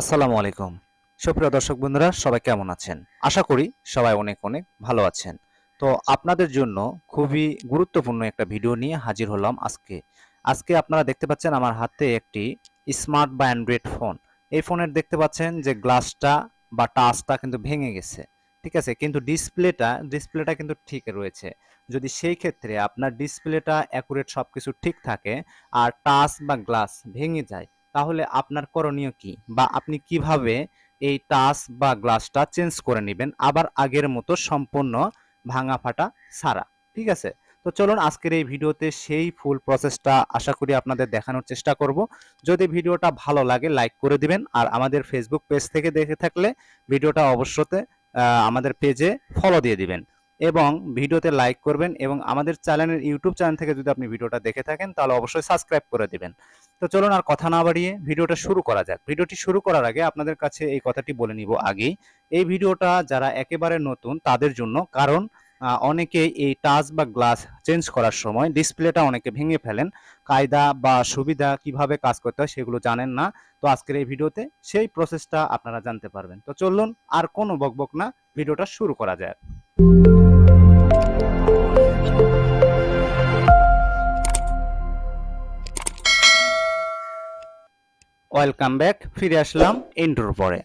আসসালামু আলাইকুম সুপ্রিয় দর্শক বন্ধুরা সবাই কেমন আছেন আশা করি সবাই অনেক অনেক ভালো আছেন তো আপনাদের জন্য খুবই গুরুত্বপূর্ণ একটা ভিডিও নিয়ে হাজির হলাম আজকে আজকে আপনারা দেখতে পাচ্ছেন আমার হাতে একটি স্মার্ট বা অ্যান্ড্রয়েড ফোন এই ফোনের দেখতে পাচ্ছেন যে গ্লাসটা বা টাচটা কিন্তু ভেঙে গেছে ঠিক আছে কিন্তু ডিসপ্লেটা ডিসপ্লেটা কিন্তু ঠিক রয়েছে যদি সেই ক্ষেত্রে আপনার ডিসপ্লেটা অ্যাকুরেট সব কিছু ঠিক থাকে আর টাচ বা গ্লাস ভেঙে যায় তাহলে আপনার করণীয় কি বা আপনি কিভাবে এই টাচ বা গ্লাসটা চেঞ্জ করে নেবেন আবার আগের মতো সম্পূর্ণ ভাঙা ফাটা সারা ঠিক আছে তো চলুন আজকের এই ভিডিওতে সেই ফুল প্রসেসটা আশা করি আপনাদের দেখানোর চেষ্টা করব যদি ভিডিওটা ভালো লাগে লাইক করে দিবেন আর আমাদের ফেসবুক পেজ থেকে দেখে থাকলে ভিডিওটা অবশ্যতে আমাদের পেজে ফলো দিয়ে দিবেন এবং ভিডিওতে লাইক করবেন এবং আমাদের চ্যানেলের ইউটিউব চ্যানেল থেকে যদি আপনি ভিডিওটা দেখে থাকেন তাহলে অবশ্যই সাবস্ক্রাইব করে দেবেন তো চলুন আর কথা না বাড়িয়ে ভিডিওটা শুরু করা যাক ভিডিওটি শুরু করার আগে আপনাদের কাছে এই কথাটি বলে নিব আগেই এই ভিডিওটা যারা একেবারে নতুন তাদের জন্য কারণ অনেকে এই টাচ বা গ্লাস চেঞ্জ করার সময় ডিসপ্লেটা অনেকে ভেঙে ফেলেন কায়দা বা সুবিধা কিভাবে কাজ করতে হয় সেগুলো জানেন না তো আজকের এই ভিডিওতে সেই প্রসেসটা আপনারা জানতে পারবেন তো চলুন আর কোনো বকবক না ভিডিওটা শুরু করা যায় ওয়েলকাম ব্যাক ফিরে আসলাম ইন্ট্রোর পরে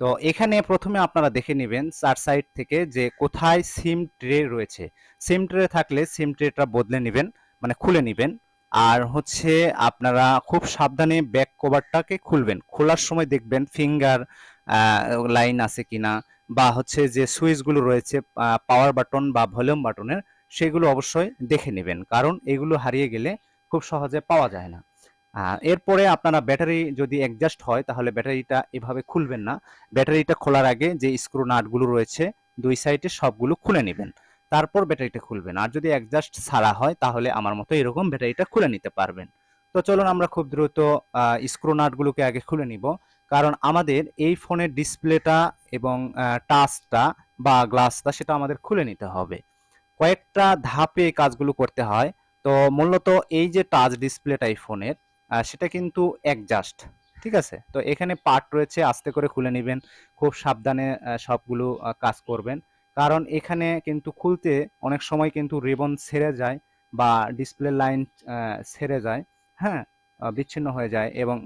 তো এখানে প্রথমে আপনারা দেখে নেবেন চার সাইড থেকে যে কোথায় সিম ট্রে রয়েছে সিম ট্রে থাকলে সিম ট্রেটা বদলে নেবেন মানে খুলে নেবেন আর হচ্ছে আপনারা খুব সাবধানে ব্যাক কভারটাকে খুলবেন খোলার সময় দেখবেন ফিঙ্গার লাইন আছে কিনা বা হচ্ছে যে সুইচগুলো রয়েছে পাওয়ার বাটন বা ভলিউম বাটনের সেগুলো অবশ্যই দেখে নেবেন কারণ এগুলো হারিয়ে গেলে খুব সহজে পাওয়া যায় না এরপরে আপনারা ব্যাটারি যদি অ্যাডজাস্ট হয় তাহলে ব্যাটারিটা এভাবে খুলবেন না ব্যাটারিটা খোলার আগে যে স্ক্রু নাটগুলো রয়েছে দুই সাইডে সবগুলো খুলে নেবেন তারপর ব্যাটারিটা খুলবেন আর যদি অ্যাডজাস্ট ছাড়া হয় তাহলে আমার মতো এরকম ব্যাটারিটা খুলে নিতে পারবেন তো চলুন আমরা খুব দ্রুত স্ক্রু নাটগুলোকে আগে খুলে নিব কারণ আমাদের এই ফোনের ডিসপ্লেটা এবং টাচটা বা গ্লাসটা সেটা আমাদের খুলে নিতে হবে কয়েকটা ধাপে কাজগুলো করতে হয় তো মূলত এই যে টাচ ডিসপ্লেটা এই ফোনের সেটা কিন্তু একজাস্ট ঠিক আছে তো এখানে পার্ট রয়েছে আস্তে করে খুলে নেবেন খুব সাবধানে সবগুলো কাজ করবেন কারণ এখানে কিন্তু খুলতে অনেক সময় কিন্তু রিবন ছেড়ে যায় বা ডিসপ্লে লাইন ছেড়ে যায় হ্যাঁ বিচ্ছিন্ন হয়ে যায় এবং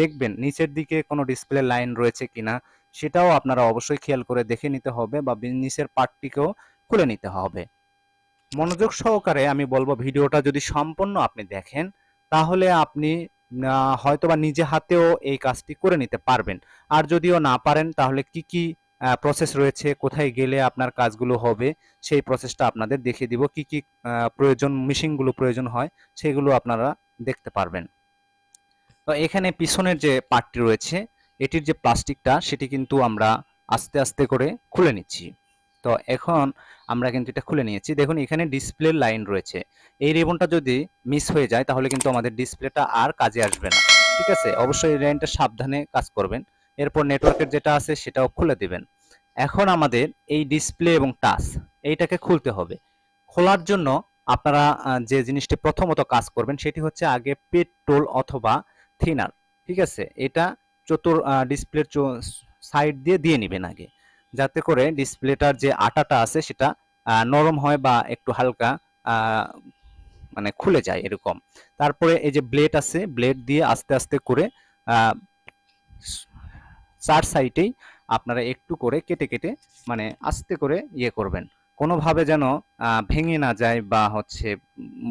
দেখবেন নিচের দিকে কোনো ডিসপ্লে লাইন রয়েছে কিনা সেটাও আপনারা অবশ্যই খেয়াল করে দেখে নিতে হবে বা নিচের পার্টটিকেও খুলে নিতে হবে মনোযোগ সহকারে আমি বলবো ভিডিওটা যদি সম্পূর্ণ আপনি দেখেন তাহলে আপনি হয়তোবা নিজে হাতেও এই কাজটি করে নিতে পারবেন আর যদিও না পারেন তাহলে কি কি প্রসেস রয়েছে কোথায় গেলে আপনার কাজগুলো হবে সেই প্রসেসটা আপনাদের দেখিয়ে দিব কি কি প্রয়োজন মিশিংগুলো প্রয়োজন হয় সেগুলো আপনারা দেখতে পারবেন তো এখানে পিছনের যে পার্টটি রয়েছে এটির যে প্লাস্টিকটা সেটি কিন্তু আমরা আস্তে আস্তে করে খুলে নিচ্ছি তো এখন আমরা কিন্তু এটা খুলে নিয়েছি দেখুন এখানে ডিসপ্লে লাইন রয়েছে এই রিবনটা যদি মিস হয়ে যায় তাহলে কিন্তু আমাদের ডিসপ্লেটা আর কাজে আসবে না ঠিক আছে অবশ্যই এই লাইনটা সাবধানে কাজ করবেন এরপর নেটওয়ার্কের যেটা আছে সেটাও খুলে দিবেন এখন আমাদের এই ডিসপ্লে এবং টাচ এইটাকে খুলতে হবে খোলার জন্য আপনারা যে জিনিসটি প্রথমত কাজ করবেন সেটি হচ্ছে আগে পেট্রোল অথবা থিনার ঠিক আছে এটা চতুর ডিসপ্লের সাইড দিয়ে দিয়ে নেবেন আগে যাতে করে ডিসপ্লেটার যে আটাটা আছে সেটা নরম হয় বা একটু হালকা মানে খুলে যায় এরকম তারপরে এই যে ব্লেড আছে ব্লেড দিয়ে আস্তে আস্তে করে চার সাইডেই আপনারা একটু করে কেটে কেটে মানে আস্তে করে ইয়ে করবেন কোনোভাবে যেন ভেঙে না যায় বা হচ্ছে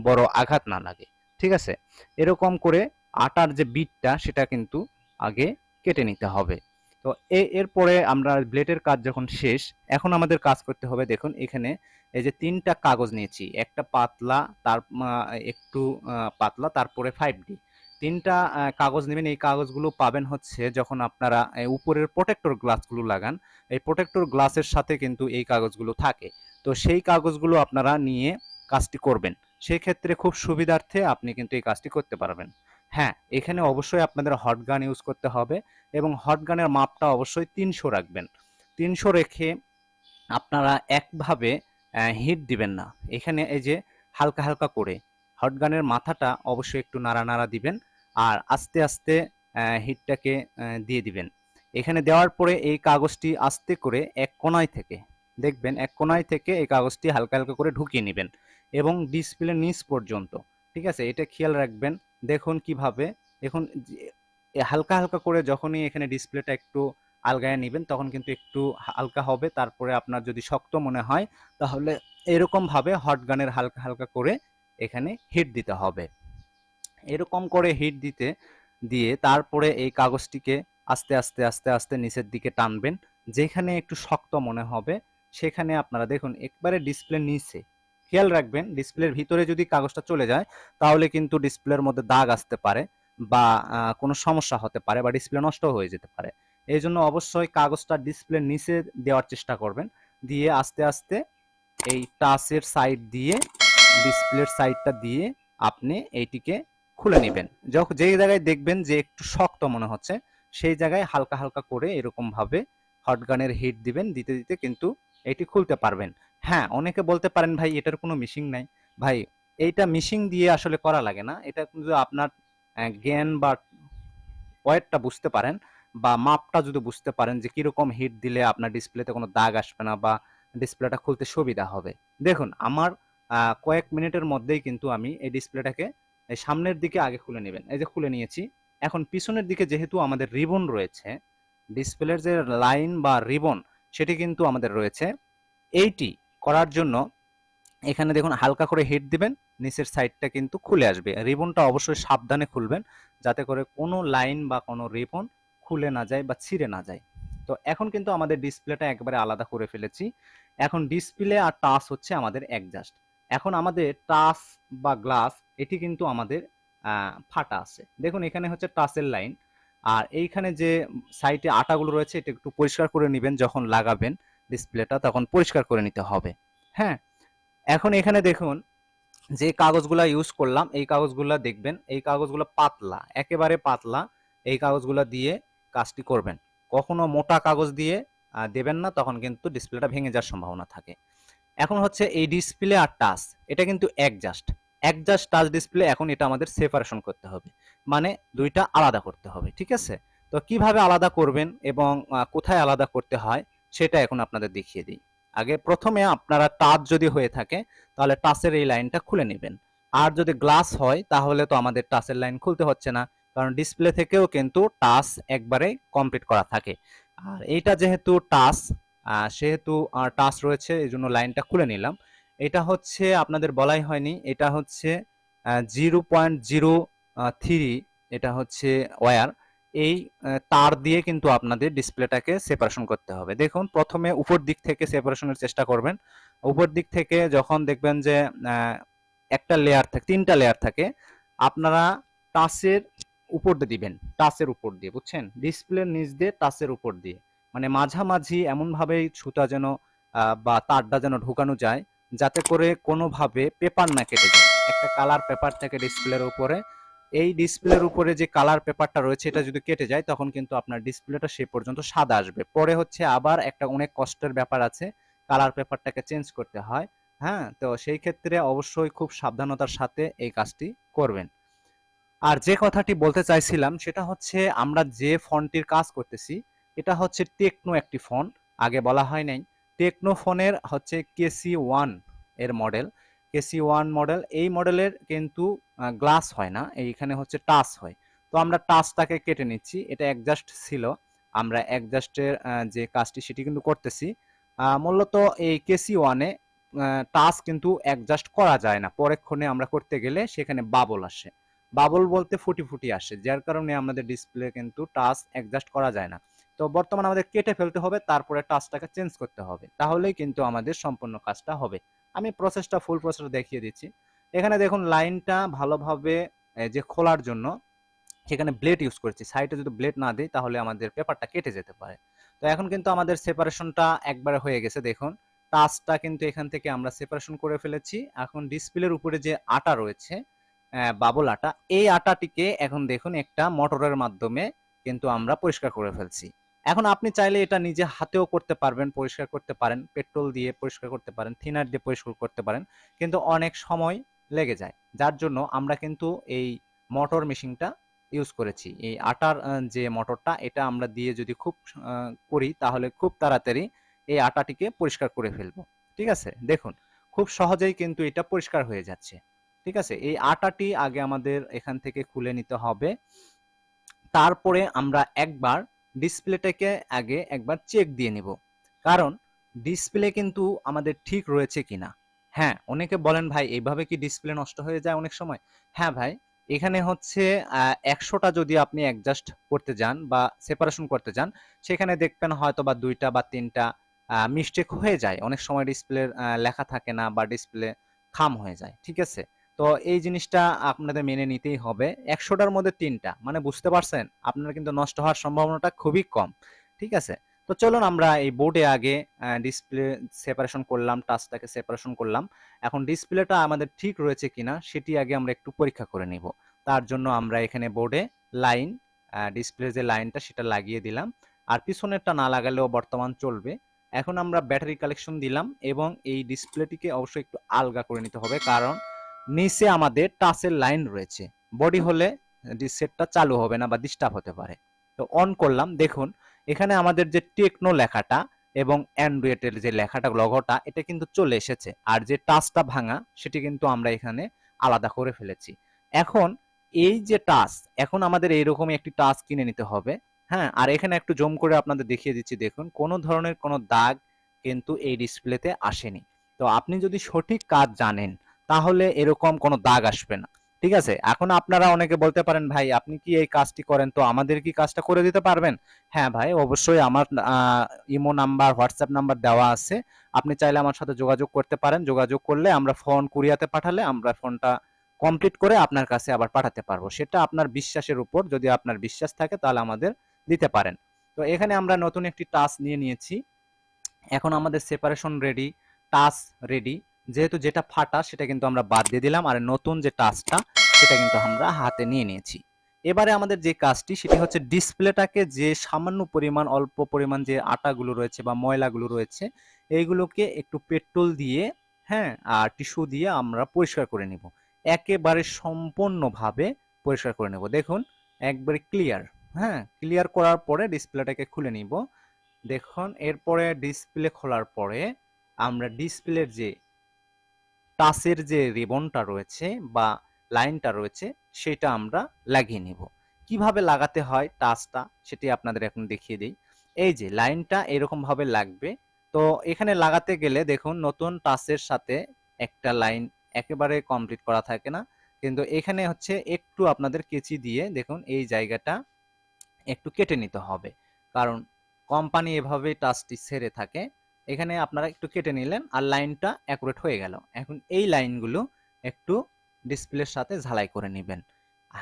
বড় আঘাত না লাগে ঠিক আছে এরকম করে আটার যে বিটটা সেটা কিন্তু আগে কেটে নিতে হবে তো এরপরে আমরা ব্লেডের কাজ যখন শেষ এখন আমাদের কাজ করতে হবে দেখুন এখানে এই যে তিনটা কাগজ নিয়েছি একটা পাতলা তার একটু পাতলা তারপরে ফাইভ ডি তিনটা কাগজ নেবেন এই কাগজগুলো পাবেন হচ্ছে যখন আপনারা উপরের প্রোটেক্টর গ্লাসগুলো লাগান এই প্রোটেক্টর গ্লাসের সাথে কিন্তু এই কাগজগুলো থাকে তো সেই কাগজগুলো আপনারা নিয়ে কাজটি করবেন সেই ক্ষেত্রে খুব সুবিধার্থে আপনি কিন্তু এই কাজটি করতে পারবেন হ্যাঁ এখানে অবশ্যই আপনাদের হট গান ইউজ করতে হবে এবং হট গানের মাপটা অবশ্যই তিনশো রাখবেন তিনশো রেখে আপনারা একভাবে হিট দিবেন না এখানে এই যে হালকা হালকা করে হট গানের মাথাটা অবশ্যই একটু নাড়া নাড়া দিবেন আর আস্তে আস্তে হিটটাকে দিয়ে দিবেন এখানে দেওয়ার পরে এই কাগজটি আস্তে করে এক কোনায় থেকে দেখবেন এক কোনায় থেকে এই কাগজটি হালকা হালকা করে ঢুকিয়ে নেবেন এবং ডিসপ্লে নিচ পর্যন্ত ঠিক আছে এটা খেয়াল রাখবেন দেখুন কিভাবে এখন হালকা হালকা করে যখনই এখানে ডিসপ্লেটা একটু আলগায় নেবেন তখন কিন্তু একটু হালকা হবে তারপরে আপনার যদি শক্ত মনে হয় তাহলে এরকমভাবে হট গানের হালকা হালকা করে এখানে হিট দিতে হবে এরকম করে হিট দিতে দিয়ে তারপরে এই কাগজটিকে আস্তে আস্তে আস্তে আস্তে নিচের দিকে টানবেন যেখানে একটু শক্ত মনে হবে সেখানে আপনারা দেখুন একবারে ডিসপ্লে নিচে খেয়াল রাখবেন ডিসপ্লের ভিতরে যদি কাগজটা চলে যায় তাহলে কিন্তু ডিসপ্লের মধ্যে দাগ আসতে পারে বা কোনো সমস্যা হতে পারে বা ডিসপ্লে নষ্ট হয়ে যেতে পারে এই জন্য অবশ্যই কাগজটা ডিসপ্লের নিচে দেওয়ার চেষ্টা করবেন দিয়ে আস্তে আস্তে এই টাচের সাইড দিয়ে ডিসপ্লের সাইডটা দিয়ে আপনি এইটিকে খুলে নেবেন যখন যেই জায়গায় দেখবেন যে একটু শক্ত মনে হচ্ছে সেই জায়গায় হালকা হালকা করে এরকমভাবে হটগানের হিট দিবেন দিতে দিতে কিন্তু এটি খুলতে পারবেন হ্যাঁ অনেকে বলতে পারেন ভাই এটার কোনো মিশিং নাই ভাই এইটা মিশিং দিয়ে আসলে করা লাগে না এটা কিন্তু আপনার জ্ঞান বা ওয়েটটা বুঝতে পারেন বা মাপটা যদি বুঝতে পারেন যে কীরকম হিট দিলে আপনার ডিসপ্লেতে কোনো দাগ আসবে না বা ডিসপ্লেটা খুলতে সুবিধা হবে দেখুন আমার কয়েক মিনিটের মধ্যেই কিন্তু আমি এই ডিসপ্লেটাকে এই সামনের দিকে আগে খুলে নেবেন এই যে খুলে নিয়েছি এখন পিছনের দিকে যেহেতু আমাদের রিবন রয়েছে ডিসপ্লের যে লাইন বা রিবন সেটি কিন্তু আমাদের রয়েছে এইটি করার জন্য এখানে দেখুন হালকা করে হিট দিবেন নিচের সাইডটা কিন্তু খুলে আসবে রিবনটা অবশ্যই সাবধানে খুলবেন যাতে করে কোনো লাইন বা কোনো রিবন খুলে না যায় বা ছিঁড়ে না যায় তো এখন কিন্তু আমাদের ডিসপ্লেটা একবারে আলাদা করে ফেলেছি এখন ডিসপ্লে আর টাচ হচ্ছে আমাদের অ্যাডজাস্ট এখন আমাদের টাচ বা গ্লাস এটি কিন্তু আমাদের ফাটা আছে দেখুন এখানে হচ্ছে টাচের লাইন আর এইখানে যে সাইটে আটাগুলো রয়েছে এটা একটু পরিষ্কার করে নেবেন যখন লাগাবেন ডিসপ্লেটা তখন পরিষ্কার করে নিতে হবে হ্যাঁ এখন এখানে দেখুন যে কাগজগুলো ইউজ করলাম এই কাগজগুলো দেখবেন এই কাগজগুলো পাতলা একেবারে পাতলা এই কাগজগুলো দিয়ে কাজটি করবেন কখনো মোটা কাগজ দিয়ে দেবেন না তখন কিন্তু ডিসপ্লেটা ভেঙে যাওয়ার সম্ভাবনা থাকে এখন হচ্ছে এই ডিসপ্লে আর টাচ এটা কিন্তু অ্যাডজাস্ট অ্যাডজাস্ট টাচ ডিসপ্লে এখন এটা আমাদের সেপারেশন করতে হবে মানে দুইটা আলাদা করতে হবে ঠিক আছে তো কিভাবে আলাদা করবেন এবং কোথায় আলাদা করতে হয় সেটা এখন আপনাদের দেখিয়ে দিই আগে প্রথমে আপনারা টাচ যদি হয়ে থাকে তাহলে টাচের এই লাইনটা খুলে নেবেন আর যদি গ্লাস হয় তাহলে তো আমাদের টাচের লাইন খুলতে হচ্ছে না কারণ ডিসপ্লে থেকেও কিন্তু টাচ একবারে কমপ্লিট করা থাকে আর এইটা যেহেতু টাচ সেহেতু টাচ রয়েছে এই জন্য লাইনটা খুলে নিলাম এটা হচ্ছে আপনাদের বলাই হয়নি এটা হচ্ছে জিরো পয়েন্ট জিরো থ্রি এটা হচ্ছে ওয়্যার এই তার দিয়ে কিন্তু আপনাদের ডিসপ্লেটাকে সেপারেশন করতে হবে দেখুন প্রথমে উপর দিক থেকে সেপারেশনের চেষ্টা করবেন উপর দিক থেকে যখন দেখবেন যে একটা লেয়ার থাকে তিনটা লেয়ার থাকে আপনারা টাচের উপর দিয়ে দিবেন টাচের উপর দিয়ে বুঝছেন ডিসপ্লের নিচ দিয়ে টাচের উপর দিয়ে মানে মাঝামাঝি এমনভাবেই ছুতা যেন বা তারটা যেন ঢুকানো যায় যাতে করে কোনোভাবে পেপার না কেটে যায় একটা কালার পেপার থাকে ডিসপ্লের উপরে এই ডিসপ্লের উপরে যে কালার পেপারটা রয়েছে এটা যদি কেটে যায় তখন কিন্তু আপনার ডিসপ্লেটা সে পর্যন্ত সাদা আসবে পরে হচ্ছে আবার একটা অনেক কষ্টের ব্যাপার আছে কালার পেপারটাকে চেঞ্জ করতে হয় হ্যাঁ তো সেই ক্ষেত্রে অবশ্যই খুব সাবধানতার সাথে এই কাজটি করবেন আর যে কথাটি বলতে চাইছিলাম সেটা হচ্ছে আমরা যে ফোনটির কাজ করতেছি এটা হচ্ছে টেকনো একটি ফোন আগে বলা হয় নাই টেকনো ফোনের হচ্ছে কেসি ওয়ান এর মডেল কেসি ওয়ান মডেল এই মডেলের কিন্তু গ্লাস হয় না এইখানে হচ্ছে টাচ হয় তো আমরা টাচটাকে কেটে নিচ্ছি এটা অ্যাডজাস্ট ছিল আমরা অ্যাডজাস্টের যে কাজটি সেটি কিন্তু করতেছি মূলত এই কেসি ওয়ানে টাচ কিন্তু অ্যাডজাস্ট করা যায় না পরেক্ষণে আমরা করতে গেলে সেখানে বাবল আসে বাবল বলতে ফুটি ফুটি আসে যার কারণে আমাদের ডিসপ্লে কিন্তু টাচ অ্যাডজাস্ট করা যায় না তো বর্তমানে আমাদের কেটে ফেলতে হবে তারপরে টাচটাকে চেঞ্জ করতে হবে তাহলেই কিন্তু আমাদের সম্পূর্ণ কাজটা হবে আমি প্রসেসটা ফুল প্রসেসটা দেখিয়ে দিচ্ছি এখানে দেখুন লাইনটা ভালোভাবে যে খোলার জন্য সেখানে ব্লেড ইউজ করেছি সাইডে যদি ব্লেড না দিই তাহলে আমাদের পেপারটা কেটে যেতে পারে তো এখন কিন্তু আমাদের সেপারেশনটা একবারে হয়ে গেছে দেখুন টাচটা কিন্তু এখান থেকে আমরা সেপারেশন করে ফেলেছি এখন ডিসপ্লের উপরে যে আটা রয়েছে বাবল আটা এই আটাটিকে এখন দেখুন একটা মোটরের মাধ্যমে কিন্তু আমরা পরিষ্কার করে ফেলছি এখন আপনি চাইলে এটা নিজে হাতেও করতে পারবেন পরিষ্কার করতে পারেন পেট্রোল দিয়ে পরিষ্কার করতে পারেন থিনার দিয়ে পরিষ্কার করতে পারেন কিন্তু অনেক সময় লেগে যায় যার জন্য আমরা কিন্তু এই মোটর মেশিনটা ইউজ করেছি এই আটার যে মোটরটা এটা আমরা দিয়ে যদি খুব করি তাহলে খুব তাড়াতাড়ি এই আটাটিকে পরিষ্কার করে ফেলবো ঠিক আছে দেখুন খুব সহজেই কিন্তু এটা পরিষ্কার হয়ে যাচ্ছে ঠিক আছে এই আটাটি আগে আমাদের এখান থেকে খুলে নিতে হবে তারপরে আমরা একবার ডিসপ্লেটাকে আগে একবার চেক দিয়ে নিব কারণ ডিসপ্লে কিন্তু আমাদের ঠিক রয়েছে কিনা হ্যাঁ অনেকে বলেন ভাই এইভাবে কি ডিসপ্লে নষ্ট হয়ে যায় অনেক সময় হ্যাঁ ভাই এখানে হচ্ছে একশোটা যদি আপনি অ্যাডজাস্ট করতে যান বা সেপারেশন করতে যান সেখানে দেখবেন হয়তো বা দুইটা বা তিনটা মিস্টেক হয়ে যায় অনেক সময় ডিসপ্লে লেখা থাকে না বা ডিসপ্লে খাম হয়ে যায় ঠিক আছে তো এই জিনিসটা আপনাদের মেনে নিতেই হবে একশোটার মধ্যে তিনটা মানে বুঝতে পারছেন আপনার কিন্তু নষ্ট হওয়ার সম্ভাবনাটা খুবই কম ঠিক আছে তো চলুন আমরা এই বোর্ডে আগে ডিসপ্লে সেপারেশন করলাম টাচটাকে সেপারেশন করলাম এখন ডিসপ্লেটা আমাদের ঠিক রয়েছে কিনা সেটি আগে আমরা একটু পরীক্ষা করে নিব তার জন্য আমরা এখানে বোর্ডে লাইন ডিসপ্লে যে লাইনটা সেটা লাগিয়ে দিলাম আর পিছনেরটা না লাগালেও বর্তমান চলবে এখন আমরা ব্যাটারি কালেকশন দিলাম এবং এই ডিসপ্লেটিকে অবশ্যই একটু আলগা করে নিতে হবে কারণ নিচে আমাদের টাচের লাইন রয়েছে বডি হলে সেটটা চালু হবে না বা ডিস্টার্ব হতে পারে তো অন করলাম দেখুন এখানে আমাদের যে টেকনো লেখাটা এবং অ্যান্ড্রয়েডের যে লেখাটা লঘটা এটা কিন্তু চলে এসেছে আর যে টাচটা ভাঙা সেটি কিন্তু আমরা এখানে আলাদা করে ফেলেছি এখন এই যে টাচ এখন আমাদের এইরকমই একটি টাচ কিনে নিতে হবে হ্যাঁ আর এখানে একটু জম করে আপনাদের দেখিয়ে দিচ্ছি দেখুন কোনো ধরনের কোনো দাগ কিন্তু এই ডিসপ্লেতে আসেনি তো আপনি যদি সঠিক কাজ জানেন তাহলে এরকম কোনো দাগ আসবে না ঠিক আছে এখন আপনারা অনেকে বলতে পারেন ভাই আপনি কি এই কাজটি করেন তো আমাদের কি কাজটা করে দিতে পারবেন হ্যাঁ ভাই অবশ্যই আমার ইমো নাম্বার হোয়াটসঅ্যাপ নাম্বার দেওয়া আছে আপনি চাইলে আমার সাথে যোগাযোগ করতে পারেন যোগাযোগ করলে আমরা ফোন কুরিয়াতে পাঠালে আমরা ফোনটা কমপ্লিট করে আপনার কাছে আবার পাঠাতে পারবো সেটা আপনার বিশ্বাসের উপর যদি আপনার বিশ্বাস থাকে তাহলে আমাদের দিতে পারেন তো এখানে আমরা নতুন একটি টাস্ক নিয়ে নিয়েছি এখন আমাদের সেপারেশন রেডি টাস্ক রেডি যেহেতু যেটা ফাটা সেটা কিন্তু আমরা বাদ দিয়ে দিলাম আর নতুন যে টাচটা সেটা কিন্তু আমরা হাতে নিয়ে নিয়েছি এবারে আমাদের যে কাজটি সেটি হচ্ছে ডিসপ্লেটাকে যে সামান্য পরিমাণ অল্প পরিমাণ যে আটাগুলো রয়েছে বা ময়লাগুলো রয়েছে এইগুলোকে একটু পেট্রোল দিয়ে হ্যাঁ আর টিস্যু দিয়ে আমরা পরিষ্কার করে নিব একেবারে সম্পূর্ণভাবে পরিষ্কার করে নেব দেখুন একবারে ক্লিয়ার হ্যাঁ ক্লিয়ার করার পরে ডিসপ্লেটাকে খুলে নিব দেখুন এরপরে ডিসপ্লে খোলার পরে আমরা ডিসপ্লের যে টাসের যে রিবনটা রয়েছে বা লাইনটা রয়েছে সেটা আমরা লাগিয়ে নিব কিভাবে লাগাতে হয় টাসটা সেটি আপনাদের এখন দেখিয়ে দিই এই যে লাইনটা এরকমভাবে লাগবে তো এখানে লাগাতে গেলে দেখুন নতুন টাসের সাথে একটা লাইন একেবারে কমপ্লিট করা থাকে না কিন্তু এখানে হচ্ছে একটু আপনাদের কেচি দিয়ে দেখুন এই জায়গাটা একটু কেটে নিতে হবে কারণ কোম্পানি এভাবে টাসটি ছেড়ে থাকে এখানে আপনারা একটু কেটে নিলেন আর লাইনটা অ্যাকুরেট হয়ে গেল এখন এই লাইনগুলো একটু ডিসপ্লের সাথে ঝালাই করে নেবেন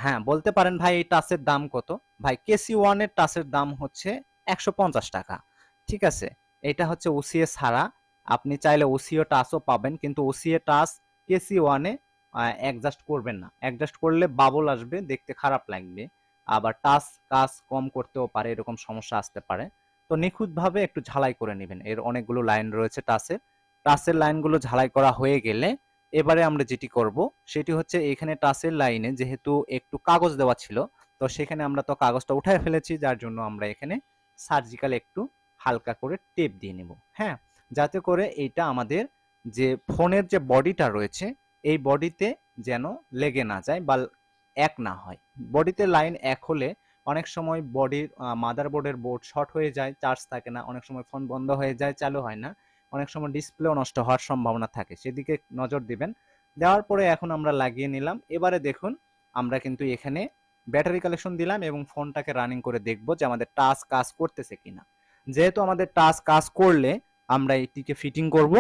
হ্যাঁ বলতে পারেন ভাই এই টাচের দাম কত ভাই কেসি ওয়ানের টাচের দাম হচ্ছে একশো টাকা ঠিক আছে এটা হচ্ছে ওসিএ ছাড়া আপনি চাইলে ওসিও টাচও পাবেন কিন্তু ওসিএ টাচ কেসি ওয়ানে অ্যাডজাস্ট করবেন না অ্যাডজাস্ট করলে বাবল আসবে দেখতে খারাপ লাগবে আবার টাচ কাজ কম করতেও পারে এরকম সমস্যা আসতে পারে তো নিখুঁতভাবে একটু ঝালাই করে নেবেন এর অনেকগুলো লাইন রয়েছে টাসের টাসের লাইনগুলো ঝালাই করা হয়ে গেলে এবারে আমরা যেটি করব সেটি হচ্ছে এখানে টাসের লাইনে যেহেতু একটু কাগজ দেওয়া ছিল তো সেখানে আমরা তো কাগজটা উঠায় ফেলেছি যার জন্য আমরা এখানে সার্জিক্যাল একটু হালকা করে টেপ দিয়ে নেব হ্যাঁ যাতে করে এইটা আমাদের যে ফোনের যে বডিটা রয়েছে এই বডিতে যেন লেগে না যায় বা এক না হয় বডিতে লাইন এক হলে অনেক সময় বডির মাদার বোর্ডের বোর্ড শর্ট হয়ে যায় চার্জ থাকে না অনেক সময় ফোন বন্ধ হয়ে যায় চালু হয় না অনেক সময় ডিসপ্লেও নষ্ট হওয়ার সম্ভাবনা থাকে সেদিকে নজর দিবেন দেওয়ার পরে এখন আমরা লাগিয়ে নিলাম এবারে দেখুন আমরা কিন্তু এখানে ব্যাটারি কালেকশন দিলাম এবং ফোনটাকে রানিং করে দেখব যে আমাদের টাচ কাজ করতেছে কিনা যেহেতু আমাদের টাচ কাজ করলে আমরা এটিকে ফিটিং করব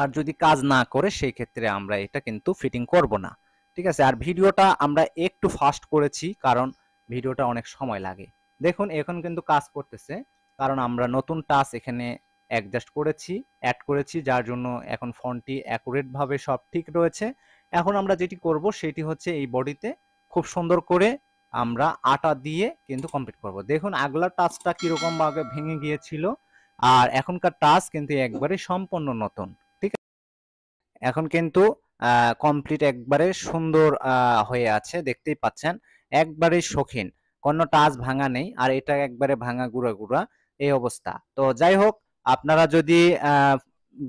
আর যদি কাজ না করে সেই ক্ষেত্রে আমরা এটা কিন্তু ফিটিং করব না ঠিক আছে আর ভিডিওটা আমরা একটু ফাস্ট করেছি কারণ ভিডিওটা অনেক সময় লাগে দেখুন এখন কিন্তু কাজ করতেছে কারণ আমরা নতুন টাচ এখানে অ্যাডজাস্ট করেছি অ্যাড করেছি যার জন্য এখন ফোনটি অ্যাকুরেটভাবে সব ঠিক রয়েছে এখন আমরা যেটি করব সেটি হচ্ছে এই বডিতে খুব সুন্দর করে আমরা আটা দিয়ে কিন্তু কমপ্লিট করব দেখুন আগলার টাচটা কীরকমভাবে ভেঙে গিয়েছিল আর এখনকার টাচ কিন্তু একবারে সম্পূর্ণ নতুন ঠিক আছে এখন কিন্তু কমপ্লিট একবারে সুন্দর হয়ে আছে দেখতেই পাচ্ছেন একবারে শখিন কোনো টাচ ভাঙা নেই আর এটা একবারে ভাঙা গুঁড়া গুঁড়া এই অবস্থা তো যাই হোক আপনারা যদি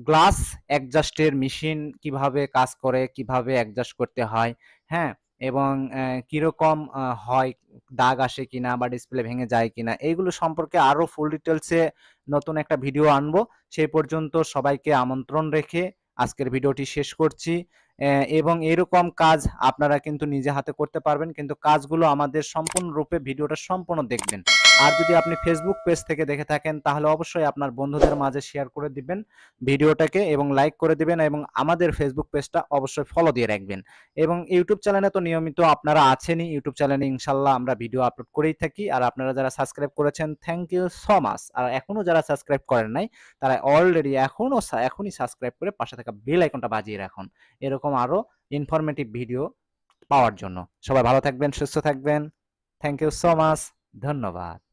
গ্লাস অ্যাডজাস্টের মেশিন কিভাবে কাজ করে কিভাবে অ্যাডজাস্ট করতে হয় হ্যাঁ এবং কীরকম হয় দাগ আসে কিনা বা ডিসপ্লে ভেঙে যায় কিনা এইগুলো সম্পর্কে আরও ফুল ডিটেলসে নতুন একটা ভিডিও আনবো সেই পর্যন্ত সবাইকে আমন্ত্রণ রেখে আজকের ভিডিওটি শেষ করছি এবং এরকম কাজ আপনারা কিন্তু নিজে হাতে করতে পারবেন কিন্তু কাজগুলো আমাদের সম্পূর্ণরূপে ভিডিওটা সম্পূর্ণ দেখবেন আর যদি আপনি ফেসবুক পেজ থেকে দেখে থাকেন তাহলে অবশ্যই আপনার বন্ধুদের মাঝে শেয়ার করে দিবেন ভিডিওটাকে এবং লাইক করে দিবেন এবং আমাদের ফেসবুক পেজটা অবশ্যই ফলো দিয়ে রাখবেন এবং ইউটিউব চ্যানেলে তো নিয়মিত আপনারা আছেনই ইউটিউব চ্যানেলে ইনশাল্লাহ আমরা ভিডিও আপলোড করেই থাকি আর আপনারা যারা সাবস্ক্রাইব করেছেন থ্যাংক ইউ সো মাচ আর এখনও যারা সাবস্ক্রাইব করেন নাই তারা অলরেডি এখনও এখনই সাবস্ক্রাইব করে পাশে থাকা বেল আইকনটা বাজিয়ে রাখুন এরকম আরও ইনফরমেটিভ ভিডিও পাওয়ার জন্য সবাই ভালো থাকবেন সুস্থ থাকবেন থ্যাংক ইউ সো মাচ धन्यवाद